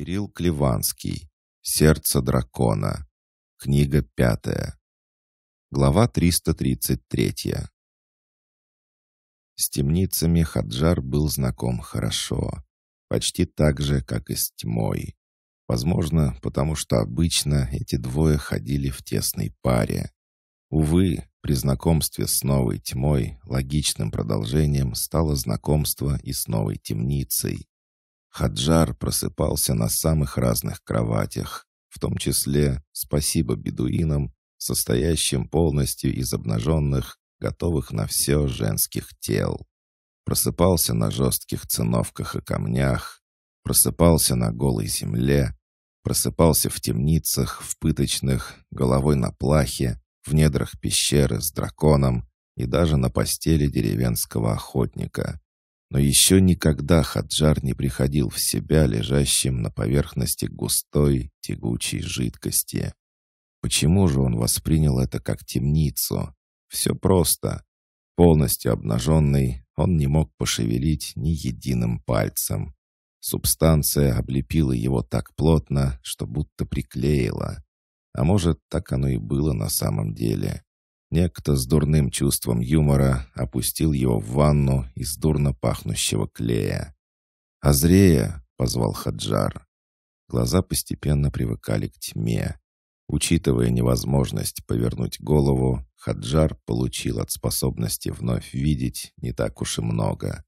Кирилл Клеванский. Сердце дракона. Книга пятая. Глава 333. С темницами Хаджар был знаком хорошо. Почти так же, как и с тьмой. Возможно, потому что обычно эти двое ходили в тесной паре. Увы, при знакомстве с новой тьмой логичным продолжением стало знакомство и с новой темницей. Хаджар просыпался на самых разных кроватях, в том числе, спасибо бедуинам, состоящим полностью из обнаженных, готовых на все женских тел. Просыпался на жестких циновках и камнях, просыпался на голой земле, просыпался в темницах, в пыточных, головой на плахе, в недрах пещеры с драконом и даже на постели деревенского охотника. Но еще никогда Хаджар не приходил в себя лежащим на поверхности густой, тягучей жидкости. Почему же он воспринял это как темницу? Все просто. Полностью обнаженный, он не мог пошевелить ни единым пальцем. Субстанция облепила его так плотно, что будто приклеила. А может, так оно и было на самом деле. Некто с дурным чувством юмора опустил его в ванну из дурно пахнущего клея. «Азрея!» — позвал Хаджар. Глаза постепенно привыкали к тьме. Учитывая невозможность повернуть голову, Хаджар получил от способности вновь видеть не так уж и много.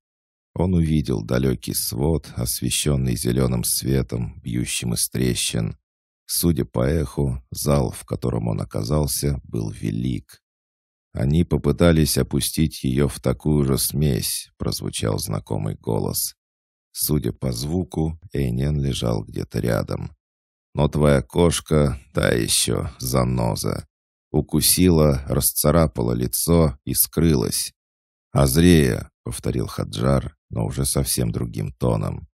Он увидел далекий свод, освещенный зеленым светом, бьющим из трещин. Судя по эху, зал, в котором он оказался, был велик. «Они попытались опустить ее в такую же смесь», — прозвучал знакомый голос. Судя по звуку, Эйнен лежал где-то рядом. «Но твоя кошка, та еще, заноза. Укусила, расцарапала лицо и скрылась. «Азрея», — повторил Хаджар, но уже совсем другим тоном.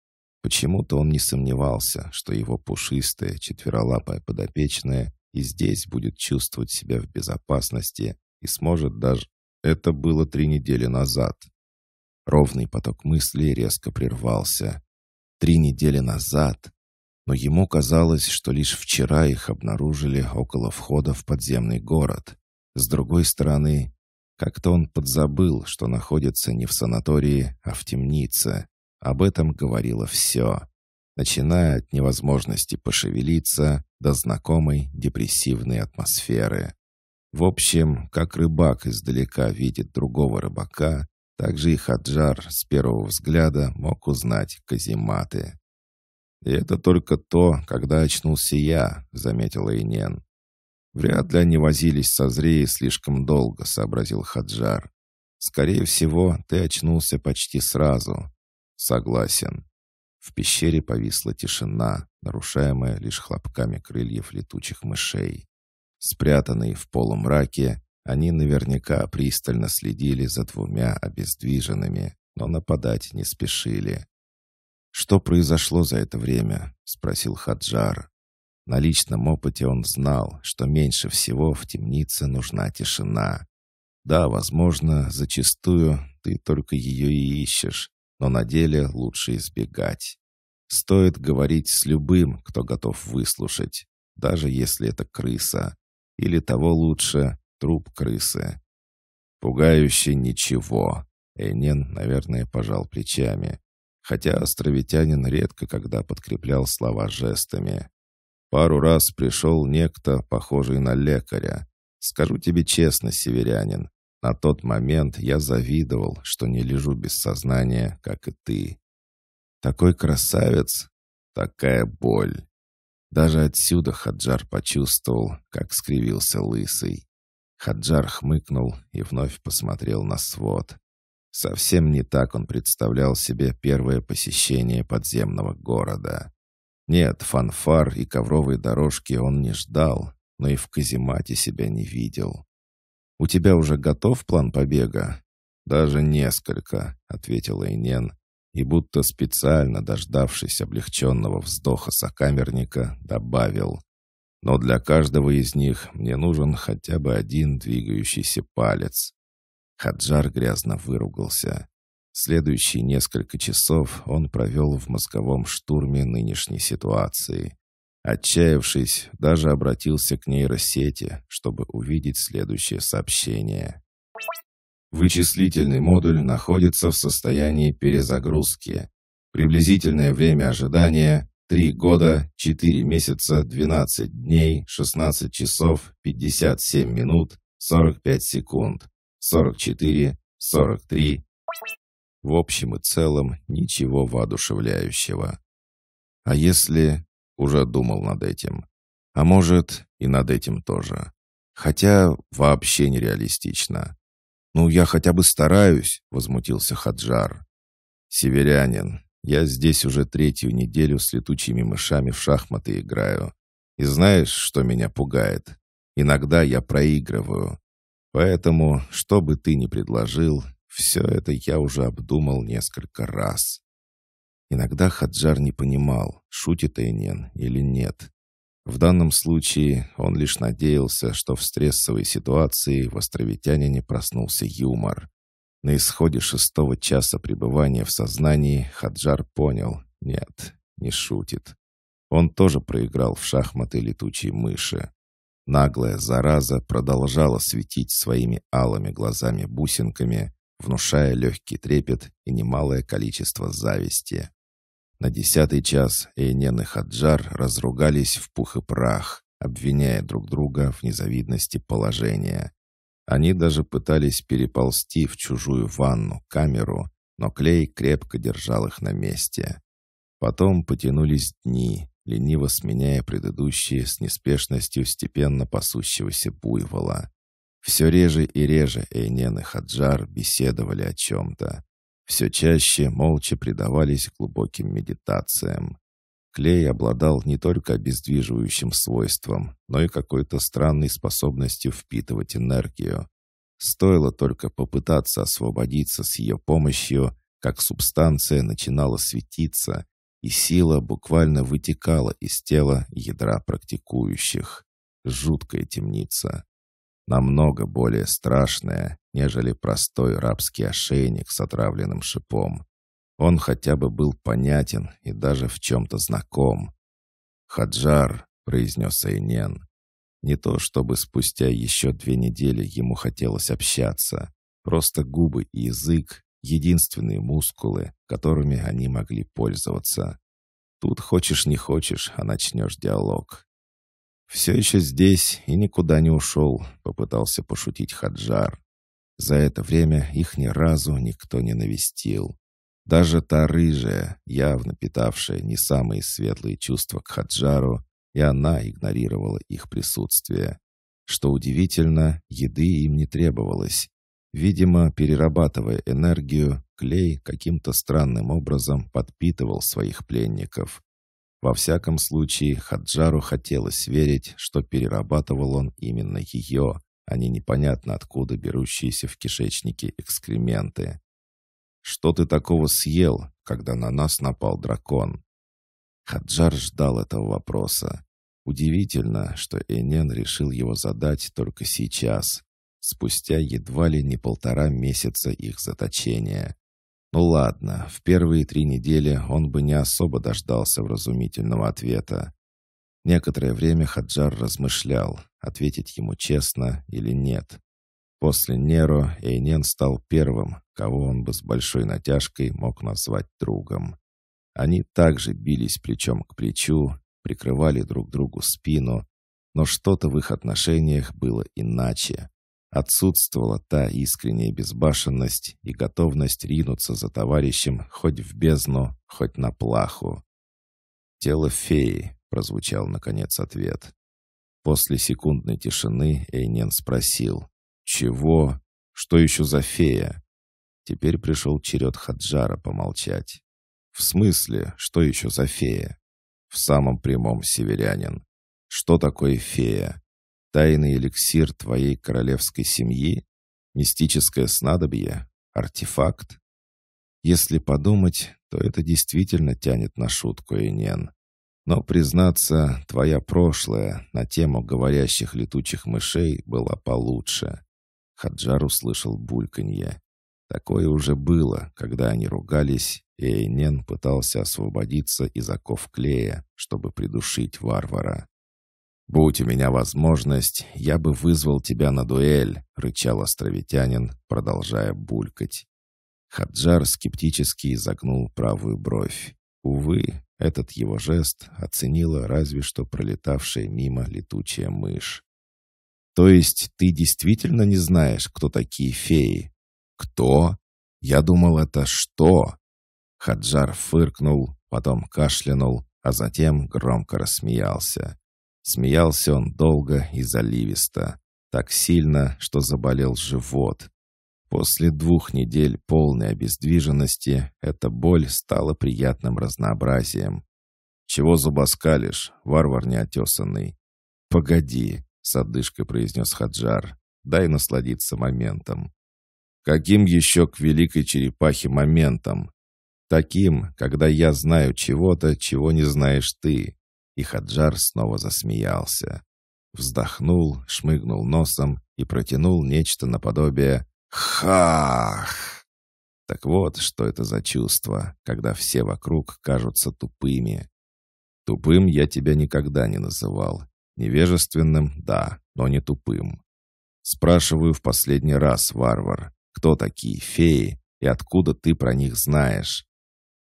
Почему-то он не сомневался, что его пушистая, четверолапая подопечная и здесь будет чувствовать себя в безопасности, и сможет даже... Это было три недели назад. Ровный поток мыслей резко прервался. Три недели назад. Но ему казалось, что лишь вчера их обнаружили около входа в подземный город. С другой стороны, как-то он подзабыл, что находится не в санатории, а в темнице. Об этом говорило все, начиная от невозможности пошевелиться до знакомой депрессивной атмосферы. В общем, как рыбак издалека видит другого рыбака, так же и Хаджар с первого взгляда мог узнать казематы. «И это только то, когда очнулся я», — заметила Инен. «Вряд ли они возились со зреи слишком долго», — сообразил Хаджар. «Скорее всего, ты очнулся почти сразу». «Согласен». В пещере повисла тишина, нарушаемая лишь хлопками крыльев летучих мышей. Спрятанные в полумраке, они наверняка пристально следили за двумя обездвиженными, но нападать не спешили. «Что произошло за это время?» — спросил Хаджар. На личном опыте он знал, что меньше всего в темнице нужна тишина. Да, возможно, зачастую ты только ее и ищешь, но на деле лучше избегать. Стоит говорить с любым, кто готов выслушать, даже если это крыса. Или того лучше, труп крысы. Пугающе ничего. Энен, наверное, пожал плечами. Хотя островитянин редко когда подкреплял слова жестами. Пару раз пришел некто, похожий на лекаря. Скажу тебе честно, северянин, на тот момент я завидовал, что не лежу без сознания, как и ты. Такой красавец, такая боль. Даже отсюда Хаджар почувствовал, как скривился лысый. Хаджар хмыкнул и вновь посмотрел на свод. Совсем не так он представлял себе первое посещение подземного города. Нет, фанфар и ковровой дорожки он не ждал, но и в каземате себя не видел. «У тебя уже готов план побега?» «Даже несколько», — ответил Эйнен, и будто специально дождавшись облегченного вздоха сокамерника, добавил «Но для каждого из них мне нужен хотя бы один двигающийся палец». Хаджар грязно выругался. Следующие несколько часов он провел в мозговом штурме нынешней ситуации. Отчаявшись, даже обратился к нейросети, чтобы увидеть следующее сообщение. Вычислительный модуль находится в состоянии перезагрузки. Приблизительное время ожидания 3 года, 4 месяца, 12 дней, 16 часов, 57 минут, 45 секунд, 44, 43. В общем и целом ничего воодушевляющего. А если... Уже думал над этим. А может, и над этим тоже. Хотя вообще нереалистично. «Ну, я хотя бы стараюсь», — возмутился Хаджар. «Северянин, я здесь уже третью неделю с летучими мышами в шахматы играю. И знаешь, что меня пугает? Иногда я проигрываю. Поэтому, что бы ты ни предложил, все это я уже обдумал несколько раз». Иногда Хаджар не понимал, шутит Эйнен или нет. В данном случае он лишь надеялся, что в стрессовой ситуации в островитянине проснулся юмор. На исходе шестого часа пребывания в сознании Хаджар понял — нет, не шутит. Он тоже проиграл в шахматы летучей мыши. Наглая зараза продолжала светить своими алыми глазами-бусинками, внушая легкий трепет и немалое количество зависти. На десятый час Эйнен и Хаджар разругались в пух и прах, обвиняя друг друга в незавидности положения. Они даже пытались переползти в чужую ванну, камеру, но Клей крепко держал их на месте. Потом потянулись дни, лениво сменяя предыдущие с неспешностью степенно пасущегося буйвола. Все реже и реже Эйнен и Хаджар беседовали о чем-то все чаще молча предавались глубоким медитациям. Клей обладал не только обездвиживающим свойством, но и какой-то странной способностью впитывать энергию. Стоило только попытаться освободиться с ее помощью, как субстанция начинала светиться, и сила буквально вытекала из тела ядра практикующих. Жуткая темница. Намного более страшная, нежели простой рабский ошейник с отравленным шипом. Он хотя бы был понятен и даже в чем-то знаком. «Хаджар», — произнес Айнен. Не то чтобы спустя еще две недели ему хотелось общаться. Просто губы и язык — единственные мускулы, которыми они могли пользоваться. Тут хочешь не хочешь, а начнешь диалог. «Все еще здесь и никуда не ушел», — попытался пошутить Хаджар. За это время их ни разу никто не навестил. Даже та рыжая, явно питавшая не самые светлые чувства к Хаджару, и она игнорировала их присутствие. Что удивительно, еды им не требовалось. Видимо, перерабатывая энергию, клей каким-то странным образом подпитывал своих пленников. Во всяком случае, Хаджару хотелось верить, что перерабатывал он именно ее, они непонятно откуда берущиеся в кишечнике экскременты. «Что ты такого съел, когда на нас напал дракон?» Хаджар ждал этого вопроса. Удивительно, что Энен решил его задать только сейчас, спустя едва ли не полтора месяца их заточения. Ну ладно, в первые три недели он бы не особо дождался вразумительного ответа. Некоторое время Хаджар размышлял, ответить ему честно или нет. После Неро Эйнен стал первым, кого он бы с большой натяжкой мог назвать другом. Они также бились плечом к плечу, прикрывали друг другу спину, но что-то в их отношениях было иначе. Отсутствовала та искренняя безбашенность и готовность ринуться за товарищем хоть в бездну, хоть на плаху. Тело феи, прозвучал наконец ответ. После секундной тишины Эйнен спросил. «Чего? Что еще за фея?» Теперь пришел черед Хаджара помолчать. «В смысле, что еще за фея?» «В самом прямом, северянин. Что такое фея? Тайный эликсир твоей королевской семьи? Мистическое снадобье? Артефакт?» Если подумать, то это действительно тянет на шутку, Эйнен. Но, признаться, твоя прошлая на тему говорящих летучих мышей была получше. Хаджар услышал бульканье. Такое уже было, когда они ругались, и Эйнен пытался освободиться из оков клея, чтобы придушить варвара. «Будь у меня возможность, я бы вызвал тебя на дуэль», — рычал островитянин, продолжая булькать. Хаджар скептически изогнул правую бровь. Увы, этот его жест оценила разве что пролетавшая мимо летучая мышь. «То есть ты действительно не знаешь, кто такие феи?» «Кто?» «Я думал, это что?» Хаджар фыркнул, потом кашлянул, а затем громко рассмеялся. Смеялся он долго и заливисто, так сильно, что заболел живот, После двух недель полной обездвиженности эта боль стала приятным разнообразием. «Чего зубоскалишь, варвар неотесанный?» «Погоди», — с отдышкой произнес Хаджар, — «дай насладиться моментом». «Каким еще к великой черепахе моментом?» «Таким, когда я знаю чего-то, чего не знаешь ты». И Хаджар снова засмеялся. Вздохнул, шмыгнул носом и протянул нечто наподобие Хах! Так вот, что это за чувство, когда все вокруг кажутся тупыми. Тупым я тебя никогда не называл. Невежественным — да, но не тупым. Спрашиваю в последний раз, варвар, кто такие феи и откуда ты про них знаешь?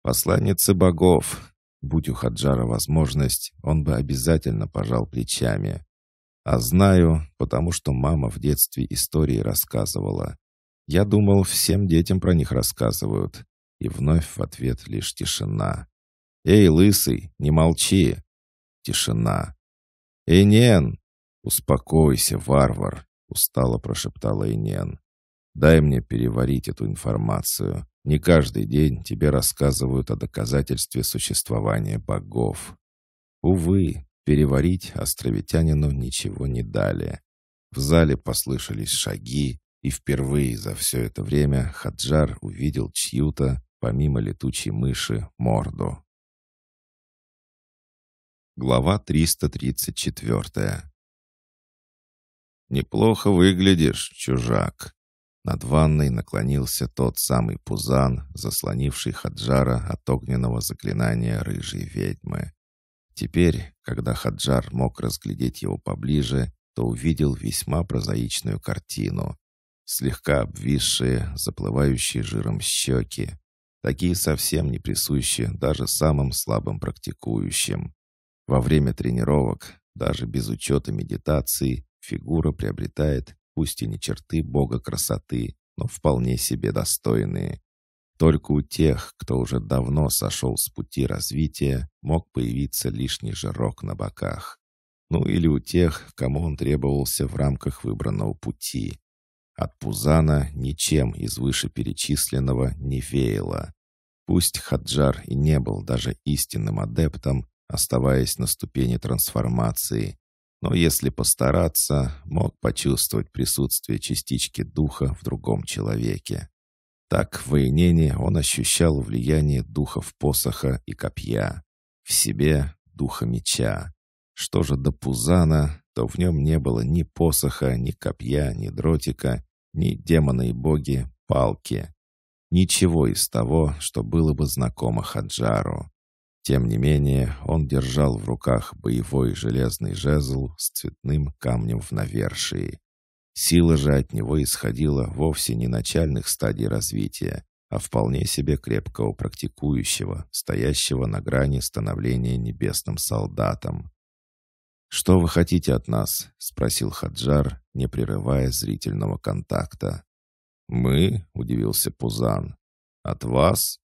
Посланницы богов. Будь у Хаджара возможность, он бы обязательно пожал плечами. А знаю, потому что мама в детстве истории рассказывала. Я думал, всем детям про них рассказывают. И вновь в ответ лишь тишина. «Эй, лысый, не молчи!» Тишина. «Энен!» «Успокойся, варвар!» — устало прошептала Энен. «Дай мне переварить эту информацию. Не каждый день тебе рассказывают о доказательстве существования богов». Увы, переварить островитянину ничего не дали. В зале послышались шаги, и впервые за все это время Хаджар увидел чью-то, помимо летучей мыши, морду. Глава 334 «Неплохо выглядишь, чужак!» Над ванной наклонился тот самый пузан, заслонивший Хаджара от огненного заклинания рыжей ведьмы. Теперь, когда Хаджар мог разглядеть его поближе, то увидел весьма прозаичную картину слегка обвисшие, заплывающие жиром щеки, такие совсем не присущи даже самым слабым практикующим. Во время тренировок, даже без учета медитации, фигура приобретает, пусть и не черты бога красоты, но вполне себе достойные. Только у тех, кто уже давно сошел с пути развития, мог появиться лишний жирок на боках. Ну или у тех, кому он требовался в рамках выбранного пути. От Пузана ничем из вышеперечисленного не веяло. Пусть Хаджар и не был даже истинным адептом, оставаясь на ступени трансформации, но если постараться, мог почувствовать присутствие частички духа в другом человеке. Так в Иенене он ощущал влияние духов посоха и копья, в себе — духа меча. Что же до Пузана, то в нем не было ни посоха, ни копья, ни дротика, ни демона и боги, палки. Ничего из того, что было бы знакомо Хаджару. Тем не менее, он держал в руках боевой железный жезл с цветным камнем в навершии. Сила же от него исходила вовсе не начальных стадий развития, а вполне себе крепкого практикующего, стоящего на грани становления небесным солдатом. «Что вы хотите от нас?» — спросил Хаджар, не прерывая зрительного контакта. «Мы?» — удивился Пузан. «От вас?»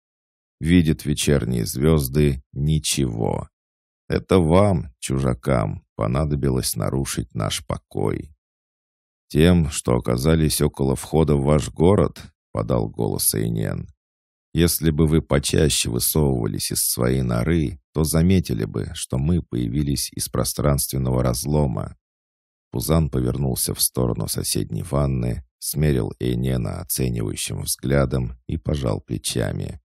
«Видят вечерние звезды ничего. Это вам, чужакам, понадобилось нарушить наш покой». «Тем, что оказались около входа в ваш город?» — подал голос Эйнен. Если бы вы почаще высовывались из своей норы, то заметили бы, что мы появились из пространственного разлома». Пузан повернулся в сторону соседней ванны, смерил Эйнена оценивающим взглядом и пожал плечами.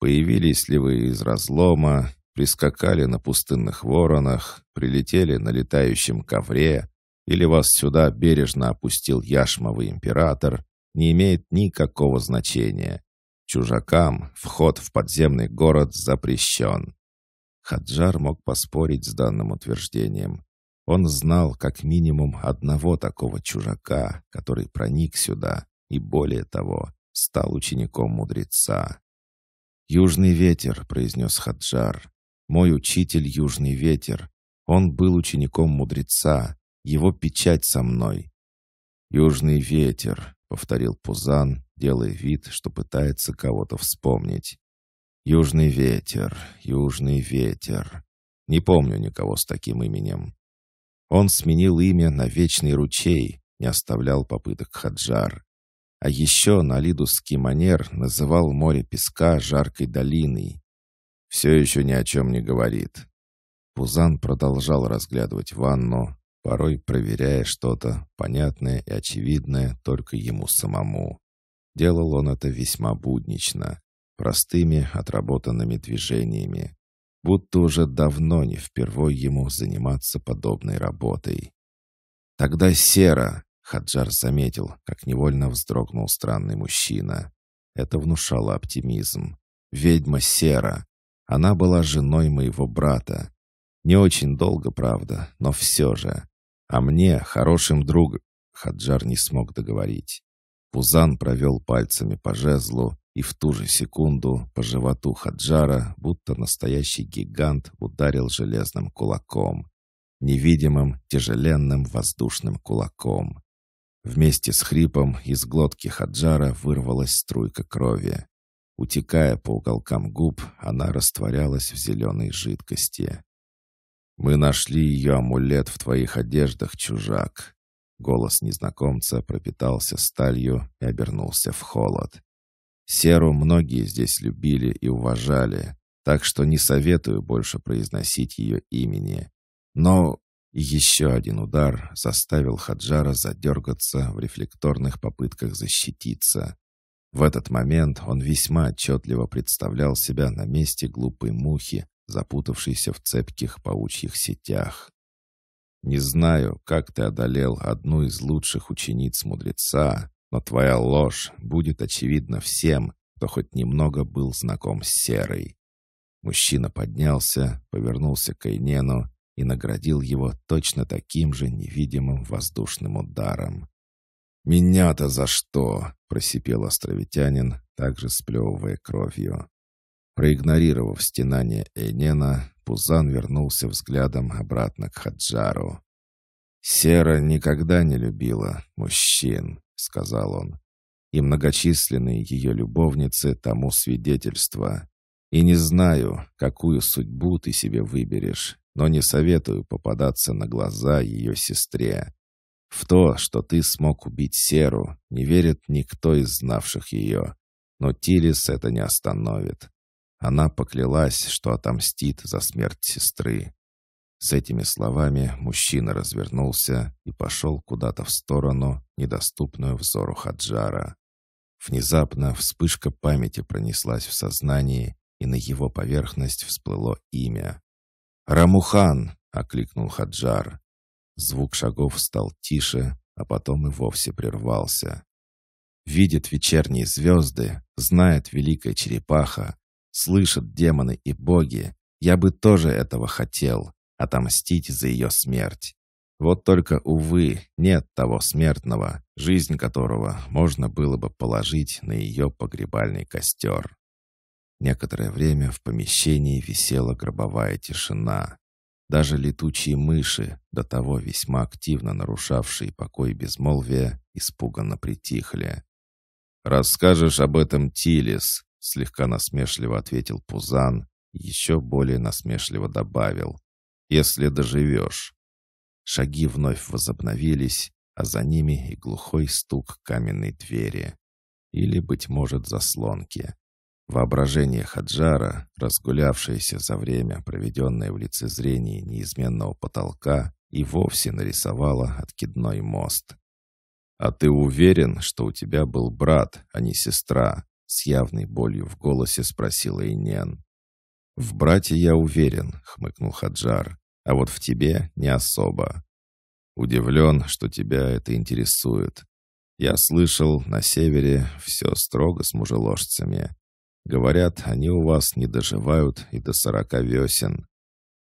«Появились ли вы из разлома, прискакали на пустынных воронах, прилетели на летающем ковре, или вас сюда бережно опустил яшмовый император, не имеет никакого значения. Чужакам вход в подземный город запрещен. Хаджар мог поспорить с данным утверждением. Он знал как минимум одного такого чужака, который проник сюда и, более того, стал учеником мудреца. «Южный ветер», — произнес Хаджар. «Мой учитель — южный ветер. Он был учеником мудреца. Его печать со мной». «Южный ветер», — повторил Пузан делая вид, что пытается кого-то вспомнить. «Южный ветер, южный ветер». Не помню никого с таким именем. Он сменил имя на «Вечный ручей», не оставлял попыток Хаджар. А еще на лидусский манер называл море песка жаркой долиной. Все еще ни о чем не говорит. Пузан продолжал разглядывать ванну, порой проверяя что-то понятное и очевидное только ему самому. Делал он это весьма буднично, простыми отработанными движениями. Будто уже давно не впервой ему заниматься подобной работой. «Тогда Сера Хаджар заметил, как невольно вздрогнул странный мужчина. Это внушало оптимизм. «Ведьма Сера. Она была женой моего брата. Не очень долго, правда, но все же. А мне, хорошим другом...» Хаджар не смог договорить. Пузан провел пальцами по жезлу, и в ту же секунду по животу Хаджара будто настоящий гигант ударил железным кулаком. Невидимым, тяжеленным воздушным кулаком. Вместе с хрипом из глотки Хаджара вырвалась струйка крови. Утекая по уголкам губ, она растворялась в зеленой жидкости. «Мы нашли ее амулет в твоих одеждах, чужак. Голос незнакомца пропитался сталью и обернулся в холод. Серу многие здесь любили и уважали, так что не советую больше произносить ее имени. Но еще один удар заставил Хаджара задергаться в рефлекторных попытках защититься. В этот момент он весьма отчетливо представлял себя на месте глупой мухи, запутавшейся в цепких паучьих сетях. Не знаю, как ты одолел одну из лучших учениц мудреца, но твоя ложь будет очевидна всем, кто хоть немного был знаком с Серой». Мужчина поднялся, повернулся к Эйнену и наградил его точно таким же невидимым воздушным ударом. «Меня-то за что?» — просипел островитянин, также сплевывая кровью. Проигнорировав стенание Энена, Пузан вернулся взглядом обратно к Хаджару. «Сера никогда не любила мужчин», — сказал он. «И многочисленные ее любовницы тому свидетельство. И не знаю, какую судьбу ты себе выберешь, но не советую попадаться на глаза ее сестре. В то, что ты смог убить Серу, не верит никто из знавших ее. Но Тирис это не остановит. Она поклялась, что отомстит за смерть сестры. С этими словами мужчина развернулся и пошел куда-то в сторону, недоступную взору Хаджара. Внезапно вспышка памяти пронеслась в сознании, и на его поверхность всплыло имя. «Рамухан!» — окликнул Хаджар. Звук шагов стал тише, а потом и вовсе прервался. «Видит вечерние звезды, знает великая черепаха, Слышат демоны и боги. Я бы тоже этого хотел. Отомстить за ее смерть. Вот только, увы, нет того смертного, жизнь которого можно было бы положить на ее погребальный костер. Некоторое время в помещении висела гробовая тишина. Даже летучие мыши, до того весьма активно нарушавшие покой безмолвия, испуганно притихли. «Расскажешь об этом Тилис», слегка насмешливо ответил Пузан, еще более насмешливо добавил. «Если доживешь». Шаги вновь возобновились, а за ними и глухой стук каменной двери. Или, быть может, заслонки. Воображение Хаджара, разгулявшееся за время, проведенное в лицезрении неизменного потолка, и вовсе нарисовало откидной мост. «А ты уверен, что у тебя был брат, а не сестра?» С явной болью в голосе спросила Иньян. «В брате я уверен», — хмыкнул Хаджар, «а вот в тебе не особо. Удивлен, что тебя это интересует. Я слышал, на севере все строго с мужеложцами. Говорят, они у вас не доживают и до сорока весен.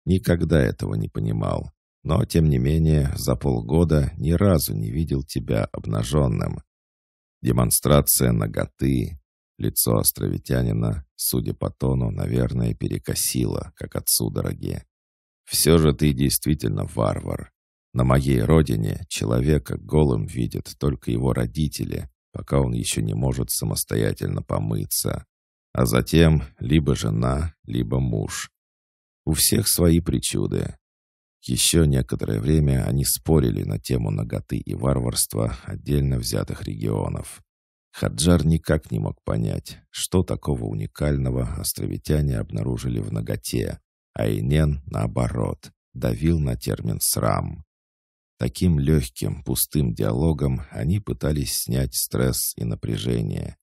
Никогда этого не понимал. Но, тем не менее, за полгода ни разу не видел тебя обнаженным. Демонстрация наготы, Лицо островитянина, судя по тону, наверное, перекосило, как от судороги. «Все же ты действительно варвар. На моей родине человека голым видят только его родители, пока он еще не может самостоятельно помыться. А затем либо жена, либо муж. У всех свои причуды. Еще некоторое время они спорили на тему ноготы и варварства отдельно взятых регионов. Хаджар никак не мог понять, что такого уникального островитяне обнаружили в ноготе, а Инен, наоборот, давил на термин «срам». Таким легким, пустым диалогом они пытались снять стресс и напряжение.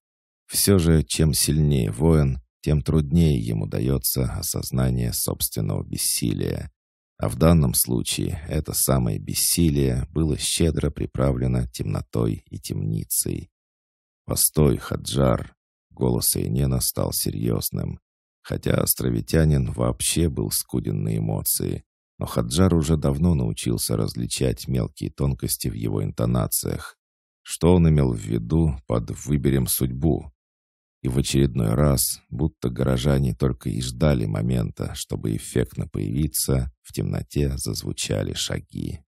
Все же, чем сильнее воин, тем труднее ему дается осознание собственного бессилия. А в данном случае это самое бессилие было щедро приправлено темнотой и темницей. «Постой, Хаджар!» Голос Эйнена стал серьезным. Хотя островитянин вообще был скуден на эмоции, но Хаджар уже давно научился различать мелкие тонкости в его интонациях. Что он имел в виду под «выберем судьбу»? И в очередной раз, будто горожане только и ждали момента, чтобы эффектно появиться, в темноте зазвучали шаги.